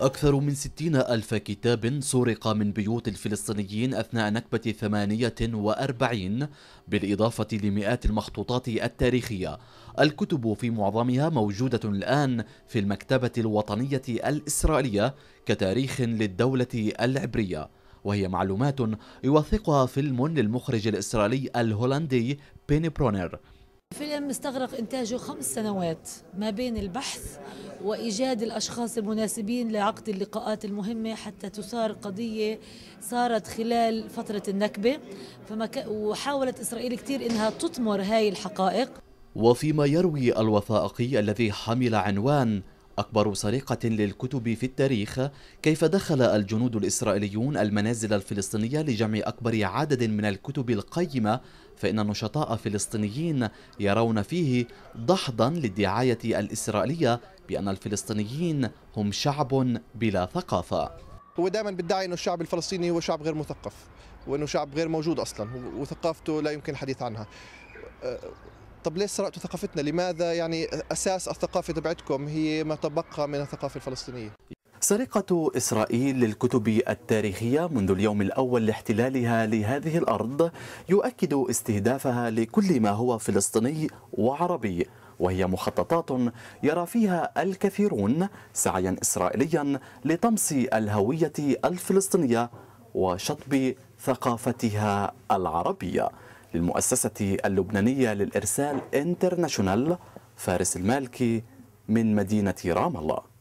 أكثر من 60 ألف كتاب سرق من بيوت الفلسطينيين أثناء نكبة 48 بالإضافة لمئات المخطوطات التاريخية الكتب في معظمها موجودة الآن في المكتبة الوطنية الإسرائيلية كتاريخ للدولة العبرية وهي معلومات يوثقها فيلم للمخرج الإسرائيلي الهولندي بيني برونر فيلم استغرق إنتاجه خمس سنوات ما بين البحث وإيجاد الأشخاص المناسبين لعقد اللقاءات المهمة حتى تثار قضية صارت خلال فترة النكبة فما ك... وحاولت إسرائيل كثير إنها تطمر هاي الحقائق وفيما يروي الوثائقي الذي حمل عنوان أكبر سرقة للكتب في التاريخ كيف دخل الجنود الإسرائيليون المنازل الفلسطينية لجمع أكبر عدد من الكتب القيمة فإن نشطاء فلسطينيين يرون فيه دحضا للدعاية الإسرائيلية بأن الفلسطينيين هم شعب بلا ثقافة هو دائما بيدعي أن الشعب الفلسطيني هو شعب غير مثقف وأنه شعب غير موجود أصلا وثقافته لا يمكن الحديث عنها طب ليش سرقتوا ثقافتنا؟ لماذا يعني اساس الثقافه تبعتكم هي ما تبقى من الثقافه الفلسطينيه؟ سرقة إسرائيل للكتب التاريخية منذ اليوم الأول لاحتلالها لهذه الأرض يؤكد استهدافها لكل ما هو فلسطيني وعربي وهي مخططات يرى فيها الكثيرون سعيا إسرائيليا لطمس الهوية الفلسطينية وشطب ثقافتها العربية للمؤسسة اللبنانية للإرسال انترناشونال فارس المالكي من مدينة رام الله